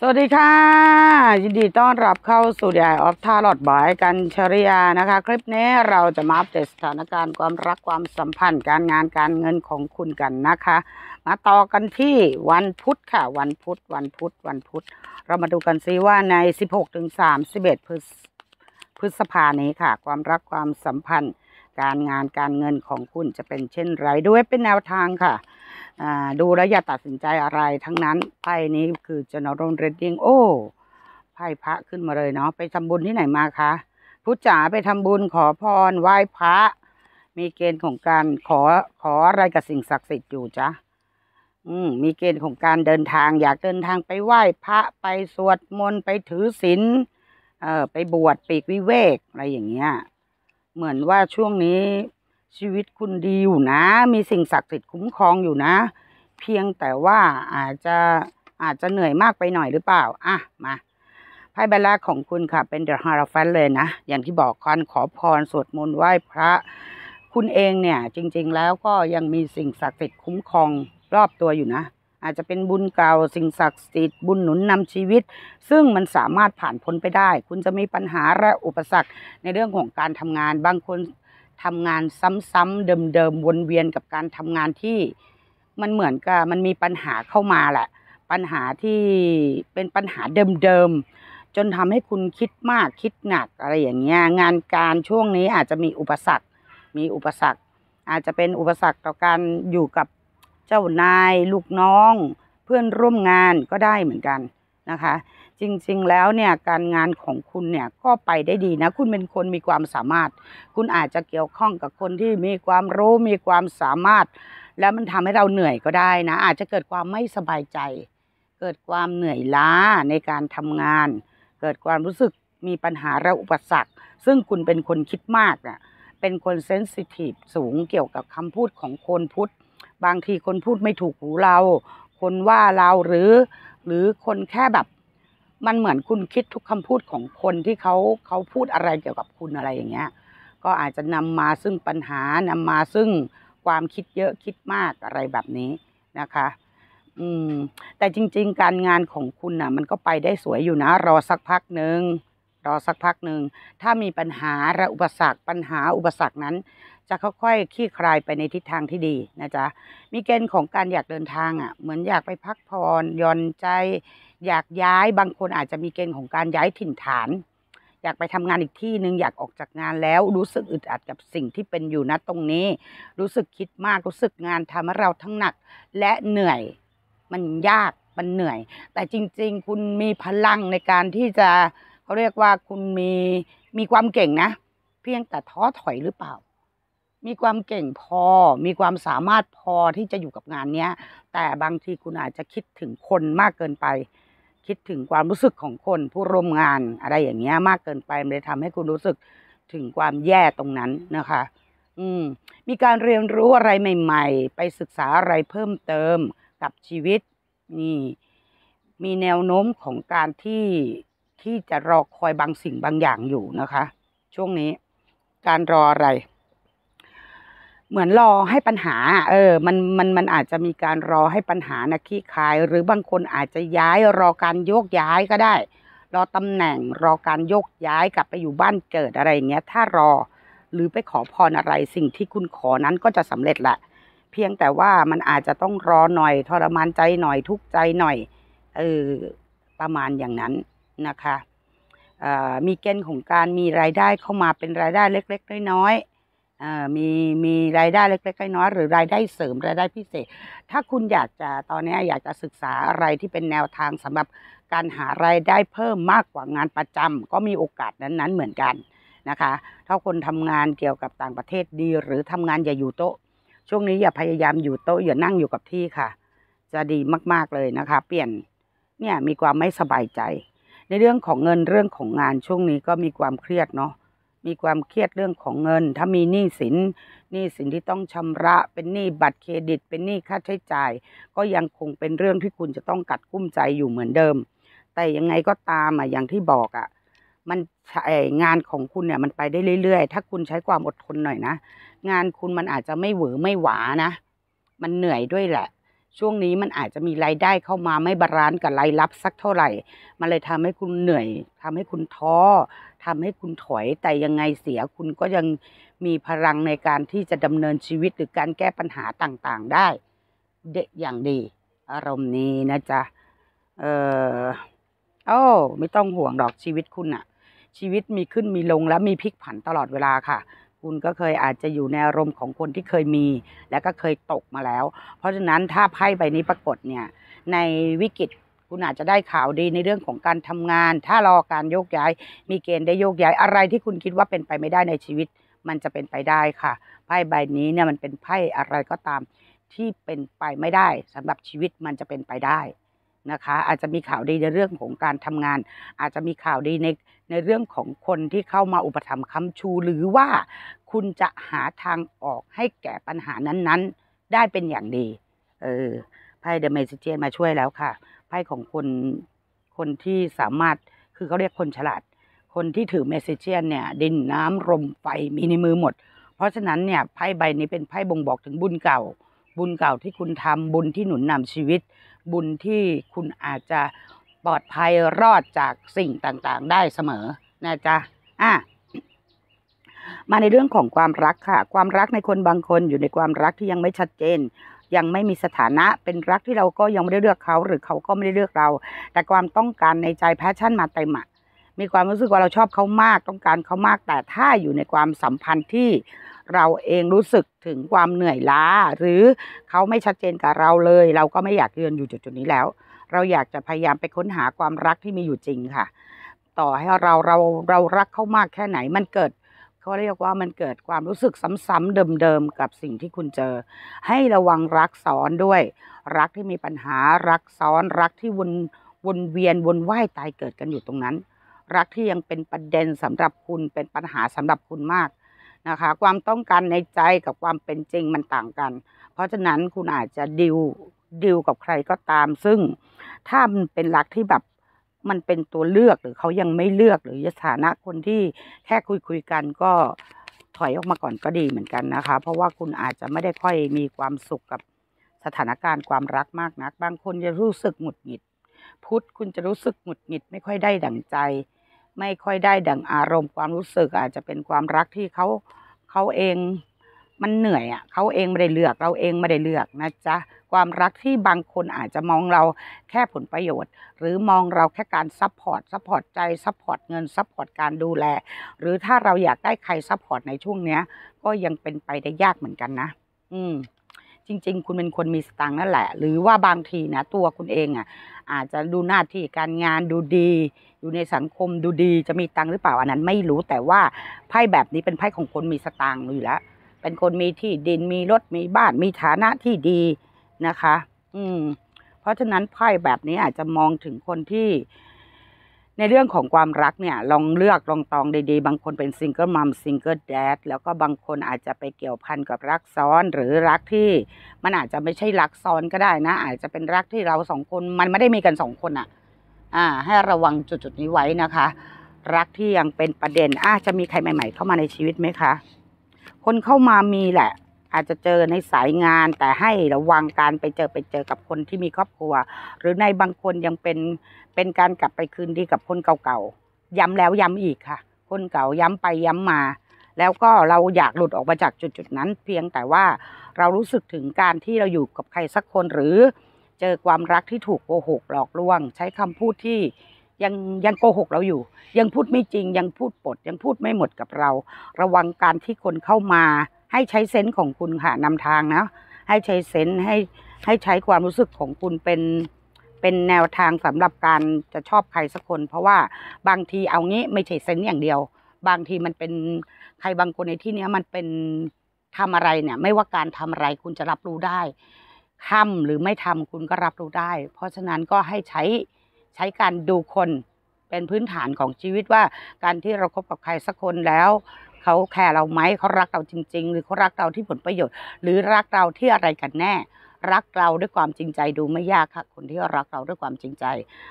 สวัสดีค่ะ ยินดีต้อนรับเข้าสู่ยายออฟท่าหลอดบายกันชริยา นะคะ คลิปนี้เราจะมาอัปเดตสถานการณ์ ความรักความสัมพันธ์ การงานการเงินของคุณกันนะคะ มาต่อกันที่วันพุธค่ะ วันพุธ วันพุธวันพุธเรามาดูกันซิว่าใน 16-31พฤษพฤษภานี้ค่ะ ความรักความสัมพันธ์ การงานการเงินของคุณจะเป็นเช่นไรด้วยเป็นแนวทางค่ะดูแล้วอย่าตัดสินใจอะไรทั้งนั้นไพ่นี้คือเจนอรอนเรดดิ้งโอ้ไพ่พระขึ้นมาเลยเนาะไปทำบุญที่ไหนมาคะ พุทจ๋าไปทำบุญขอพรไหว้พระมีเกณฑ์ของการขอขออะไรกับสิ่งศักดิ์สิทธิ์อยู่จ้ะอืมมีเกณฑ์ของการเดินทาง อยากเดินทางไปไหว้พระไปสวดมนต์ไปถือศีลเอ่อไปบวชปีกวิเวกอะไรอย่างเงี้ยเหมือนว่าช่วงนี้ชีวิตคุณดีอยู่นะ มีสิ่งศักดิ์สิทธิ์คุ้มครองอยู่นะ เพียงแต่ว่าอาจจะอาจจะเหนื่อยมากไปหน่อยหรือเปล่า อ่ะ มาไพ่ใบลาของคุณค่ะ เป็นเดอะฮาร์ฟันเลยนะ อย่างที่บอกการขอพรสวดมนต์ไหว้พระ คุณเองเนี่ยจริง ๆ แล้วก็ยังมีสิ่งศักดิ์สิทธิ์คุ้มครองรอบตัวอยู่นะ อาจจะเป็นบุญเก่าสิ่งศักดิ์สิทธิ์บุญหนุนนำชีวิต ซึ่งมันสามารถผ่านพ้นไปได้ คุณจะมีปัญหาและอุปสรรคในเรื่องของการทำงานบางคนทำงานซ้ำๆเดิมๆวนเวียนกับการทำงานที่มันเหมือนกับมันมีปัญหาเข้ามาแหละปัญหาที่เป็นปัญหาเดิมๆจนทำให้คุณคิดมากคิดหนัก อะไรอย่างเงี้ยงานการช่วงนี้อาจจะมีอุปสรรค มีอุปสรรคอาจจะเป็นอุปสรรคต่อการอยู่กับเจ้านายลูกน้อง เพื่อนร่วมงานก็ได้เหมือนกันนะคะจริงๆแล้วเนี่ยการงานของคุณเนี่ยก็ไปได้ดีนะ คุณเป็นคนมีความสามารถ คุณอาจจะเกี่ยวข้องกับคนที่มีความรู้ มีความสามารถ แล้วมันทำให้เราเหนื่อยก็ได้นะอาจจะเกิดความไม่สบายใจ เกิดความเหนื่อยล้าในการทำงาน เกิดความรู้สึกมีปัญหาระอุปสรรค ซึ่งคุณเป็นคนคิดมากนะ่เป็นคนเซนซิทีฟสูงเกี่ยวกับคำพูดของคนพูดบางทีคนพูดไม่ถูกหูเรา คนว่าเราหรือหรือคนแค่แบบมันเหมือนคุณคิดทุกคำพูดของคนที่เขาเขาพูดอะไรเกี่ยวกับคุณอะไรอย่างเงี้ย ก็อาจจะนำมาซึ่งปัญหานำมาซึ่งความคิดเยอะคิดมากอะไรแบบนี้นะคะอืมแต่จริง ๆ การงานของคุณนะ่ะมันก็ไปได้สวยอยู่นะรอสักพักหนึ่งรอสักพักหนึ่ง ถ้ามีปัญหาระอุปสรรคปัญหา อุปสรรคนั้นจะค่อยๆคลี่คลายไปในทิศทางที่ดีนะจ๊ะ มีเกณฑ์ของการอยากเดินทางอ่ะ เหมือนอยากไปพักผ่อนย่อนใจอยากย้ายบางคนอาจจะมีเกณฑ์ของการย้ายถิ่นฐาน อยากไปทำงานอีกที่หนึ่งอยากออกจากงานแล้ว รู้สึกอึดอัดกับสิ่งที่เป็นอยู่นะตรงนี้ รู้สึกคิดมากรู้สึกงานทำให้เราทั้งหนักและเหนื่อยมันยากมันเหนื่อย แต่จริงๆคุณมีพลังในการที่จะเขาเรียกว่าคุณมีมีความเก่งนะเพียงแต่ท้อถอยหรือเปล่ามีความเก่งพอ มีความสามารถพอที่จะอยู่กับงานเนี้ย แต่บางทีคุณอาจจะคิดถึงคนมากเกินไป คิดถึงความรู้สึกของคน ผู้ร่วมงานอะไรอย่างเงี้ย มากเกินไปมันเลยทำให้คุณรู้สึกถึงความแย่ตรงนั้นนะคะ อืม มีการเรียนรู้อะไรใหม่ๆ ไปศึกษาอะไรเพิ่มเติมกับชีวิต นี่ มีแนวโน้มของการที่ที่จะรอคอยบางสิ่งบางอย่างอยู่นะคะ ช่วงนี้ การรออะไรเหมือนรอให้ปัญหาเออมันมันมันอาจจะมีการรอให้ปัญหานะขี้คาย หรือบางคนอาจจะย้ายรอการโยกย้ายก็ได้ รอตำแหน่งรอการโยกย้ายกลับไปอยู่บ้านเกิดอะไรอย่างเงี้ยถ้ารอหรือไปขอพรอะไรสิ่งที่คุณขอนั้นก็จะสำเร็จแหละเพียงแต่ว่ามันอาจจะต้องรอหน่อยทรมานใจหน่อยทุกใจหน่อยเออประมาณอย่างนั้นนะคะมีเกณฑ์ของการมีรายได้เข้ามาเป็นรายได้เล็กๆน้อยๆมีมีรายได้เล็กๆ น้อยๆ หรือรายได้เสริมรายได้พิเศษ ถ้าคุณอยากจะตอนนี้อยากจะศึกษาอะไรที่เป็นแนวทางสำหรับการหารายได้เพิ่มมากกว่างานประจำ ก็มีโอกาสนั้นๆ เหมือนกันนะคะ ถ้าคนทำงานเกี่ยวกับต่างประเทศดี หรือทำงานอย่าอยู่โต๊ะ ช่วงนี้อย่าพยายามอยู่โต๊ะอย่านั่งอยู่กับที่ค่ะ จะดีมากๆเลยนะคะ เปลี่ยนเนี่ยมีความไม่สบายใจ ในเรื่องของเงินเรื่องของงาน ช่วงนี้ก็มีความเครียดเนาะมีความเครียดเรื่องของเงิน ถ้ามีหนี้สิน หนี้สินที่ต้องชำระ เป็นหนี้บัตรเครดิต เป็นหนี้ค่าใช้จ่าย ก็ยังคงเป็นเรื่องที่คุณจะต้องกัดกุ้มใจอยู่เหมือนเดิม แต่ยังไงก็ตามอ่ะ อย่างที่บอก อ่ะ มันงานของคุณเนี่ย มันไปได้เรื่อยๆ ถ้าคุณใช้ความอดทนหน่อยนะ งานคุณมันอาจจะไม่หวือไม่หวานะ มันเหนื่อยด้วยแหละช่วงนี้มันอาจจะมีรายได้เข้ามาไม่บาลานซ์กับรายรับสักเท่าไหร่ มันเลยทำให้คุณเหนื่อย ทำให้คุณท้อทำให้คุณถอย แต่ยังไงเสียคุณก็ยังมีพลังในการที่จะดำเนินชีวิตหรือการแก้ปัญหาต่าง ๆได้เด็กอย่างดีอารมณ์นี้นะจ๊ะ เออโอ้ไม่ต้องห่วงดอกชีวิตคุณอะชีวิตมีขึ้นมีลงและมีพลิกผันตลอดเวลาค่ะคุณก็เคยอาจจะอยู่ในอารมณ์ของคนที่เคยมี และก็เคยตกมาแล้ว เพราะฉะนั้นถ้าไพ่ใบนี้ปรากฏเนี่ยในวิกฤตคุณอาจจะได้ข่าวดีในเรื่องของการทำงาน ถ้ารอการโยกย้าย มีเกณฑ์ได้โยกย้ายอะไรที่คุณคิดว่าเป็นไปไม่ได้ในชีวิตมันจะเป็นไปได้ค่ะไพ่ใบนี้เนี่ยมันเป็นไพ่อะไรก็ตามที่เป็นไปไม่ได้ สำหรับชีวิตมันจะเป็นไปได้นะคะอาจจะมีข่าวดีในเรื่องของการทำงาน อาจจะมีข่าวดีในในเรื่องของคนที่เข้ามาอุปถัมภ์ค้ำชู หรือว่าคุณจะหาทางออกให้แก่ปัญหานั้นๆ ได้เป็นอย่างดีเออไพ่เดอะเมสเจมาช่วยแล้วค่ะไพ่ของคนคนที่สามารถคือเขาเรียกคนฉลาดคนที่ถือเมสเซจเนี่ยดินน้ำลมไฟมีในมือหมด เพราะฉะนั้นเนี่ยไพ่ใบนี้เป็นไพ่บ่งบอกถึงบุญเก่าบุญเก่าที่คุณทำบุญที่หนุนนำชีวิตบุญที่คุณอาจจะปลอดภัยรอดจากสิ่งต่างๆ ได้เสมอนะจ๊ะอ่ะ มาในเรื่องของความรักค่ะ ความรักในคนบางคนอยู่ในความรักที่ยังไม่ชัดเจน ยังไม่มีสถานะเป็นรักที่เราก็ยังไม่ได้เลือกเขา หรือเขาก็ไม่ได้เลือกเรา แต่ความต้องการในใจแพชชั่นมาเต็มอะมีความรู้สึกว่าเราชอบเขามาก ต้องการเขามากแต่ถ้าอยู่ในความสัมพันธ์ที่เราเองรู้สึกถึงความเหนื่อยล้า หรือเขาไม่ชัดเจนกับเราเลย เราก็ไม่อยากเยืนอยู่จุดๆนี้แล้ว เราอยากจะพยายามไปค้นหาความรักที่มีอยู่จริงค่ะ ต่อให้เราเราเรารักเขามากแค่ไหนมันเกิดเขาเรียกว่ามันเกิดความรู้สึกซ้ำๆเดิมๆ กับสิ่งที่คุณเจอ ให้ระวังรักซ้อนด้วย รักที่มีปัญหารักซ้อนรักที่วนวนเวียนวนว่ายตายเกิดกันอยู่ตรงนั้น รักที่ยังเป็นประเด็นสำหรับคุณเป็นปัญหาสำหรับคุณมากนะคะความต้องการในใจกับความเป็นจริงมันต่างกัน เพราะฉะนั้นคุณอาจจะดิวดิว กับใครก็ตาม ซึ่งถ้ามันเป็นรักที่แบบมันเป็นตัวเลือกหรือเขายังไม่เลือกหรือสถานะคนที่แค่คุยคุยกันก็ถอยออกมาก่อนก็ดีเหมือนกันนะคะเพราะว่าคุณอาจจะไม่ได้ค่อยมีความสุขกับสถานการณ์ ความรักมากนักบางคนจะรู้สึกหงุดหงิดพุทธคุณจะรู้สึกหงุดหงิดไม่ค่อยได้ดั่งใจไม่ค่อยได้ดั่งอารมณ์ความรู้สึกอาจจะเป็นความรักที่เขาเขาเองมันเหนื่อยอ่ะเขาเองไม่ได้เลือกเราเองไม่ได้เลือกนะจ๊ะความรักที่บางคนอาจจะมองเราแค่ผลประโยชน์หรือมองเราแค่การซัพพอร์ตซัพพอร์ตใจซัพพอร์ตเงินซัพพอร์ตการดูแลหรือถ้าเราอยากได้ใครซัพพอร์ตในช่วงเนี้ยก็ยังเป็นไปได้ยากเหมือนกันนะ อืมจริงๆ คุณเป็นคนมีสตังค์นั่นแหละ หรือว่าบางทีนะ ตัวคุณเองอ่ะอาจจะดูหน้าที่การงานดูดี อยู่ในสังคมดูดีจะมีตังค์หรือเปล่าอันนั้น ไม่รู้แต่ว่าไพ่แบบนี้เป็นไพ่ของคนมีสตังค์อยู่แล้วเป็นคนมีที่ดินมีรถมีบ้านมีฐานะที่ดีนะคะ อืม เพราะฉะนั้นไพ่แบบนี้อาจจะมองถึงคนที่ในเรื่องของความรักเนี่ยลองเลือกลองตองดีๆบางคนเป็นซิงเกิลมัมซิงเกิลแดดแล้วก็บางคนอาจจะไปเกี่ยวพันกับรักซ้อนหรือรักที่มันอาจจะไม่ใช่รักซ้อนก็ได้นะอาจจะเป็นรักที่เราสองคนมันไม่ได้มีกันสองคนอะ่ะ อ่า ให้ระวังจุดๆนี้ไว้นะคะ รักที่ยังเป็นประเด็นอาจะมีใครใหม่ ๆ เข้ามาในชีวิตไหมคะคนเข้ามามีแหละอาจจะเจอในสายงาน แต่ให้ระวังการไปเจอไปเจอกับคนที่มีครอบครัว หรือในบางคนยังเป็นเป็นการกลับไปคืนดีกับคนเก่าๆ ย้ำแล้วย้ำอีกค่ะ คนเก่าย้ำไปย้ำมา แล้วก็เราอยากหลุดออกมาจากจุดๆนั้น เพียงแต่ว่าเรารู้สึกถึงการที่เราอยู่กับใครสักคนหรือเจอความรักที่ถูกโกหกหลอกลวง ใช้คำพูดที่ยังยังโกหกเราอยู่ ยังพูดไม่จริงยังพูดปด ยังพูดไม่หมดกับเรา ระวังการที่คนเข้ามาให้ใช้เซนส์ของคุณค่ะนำทางนะ ให้ใช้เซนส์ให้ให้ใช้ความรู้สึกของคุณเป็นเป็นแนวทางสำหรับการจะชอบใครสักคน เพราะว่าบางทีเอางี้ไม่ใช่เซนส์อย่างเดียว บางทีมันเป็นใครบางคนในที่นี้มันเป็นทำอะไรเนี่ย ไม่ว่าการทำอะไรคุณจะรับรู้ได้ทำหรือไม่ทำคุณก็รับรู้ได้ เพราะฉะนั้นก็ให้ใช้ใช้การดูคนเป็นพื้นฐานของชีวิตว่าการที่เราครบกับใครสักคนแล้วเขาแคร์เราไหมเขารักเราจริง ๆ หรือ เขารักเราที่ผลประโยชน์ หรือรักเราที่อะไรกันแน่ รักเราด้วยความจริงใจดูไม่ยากค่ะคนที่รักเราด้วยความจริงใจ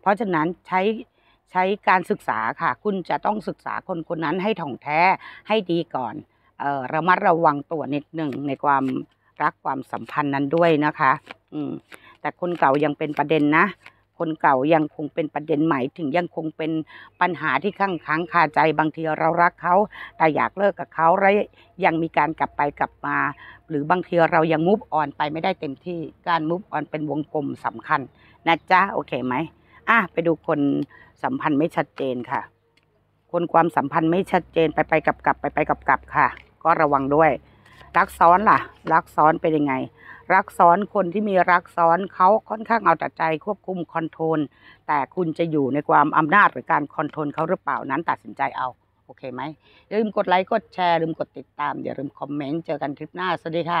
เพราะฉะนั้นใช้ใช้การศึกษาค่ะ คุณจะต้องศึกษาคนคนนั้นให้ถ่องแท้ให้ดีก่อนออระมัดระวังตัวนิดหนึ่งในความรักความสัมพันธ์นั้นด้วยนะคะอืมแต่คนเก่ายังเป็นประเด็นนะคนเก่ายังคงเป็นประเด็นใหม่ ถึงยังคงเป็นปัญหาที่ข้างค้างคาใจบางทีเรารักเขา แต่อยากเลิกกับเขาและยังมีการกลับไปกลับมา หรือบางทีเรายังมุฟออนไปไม่ได้เต็มที่การมุฟออนเป็นวงกลมสำคัญ นะจ๊ะโอเคไหมอ่ะไปดูคนสัมพันธ์ไม่ชัดเจนค่ะ คนความสัมพันธ์ไม่ชัดเจนไปไปกลับกลับไปไปกลับกลับค่ะ ก็ระวังด้วยรักซ้อนล่ะรักซ้อนเป็นยังไงรักซ้อนคนที่มีรักซ้อนเขาค่อนข้างเอาแต่ใจควบคุมคอนโทรลแต่คุณจะอยู่ในความอำนาจหรือการคอนโทรลเขาหรือเปล่านั้นตัดสินใจเอา โอเคไหมอย่าลืมกดไลค์กดแชร์ลืมกดติดตาม อย่าลืมคอมเมนต์เจอกันคลิปหน้า สวัสดีค่ะ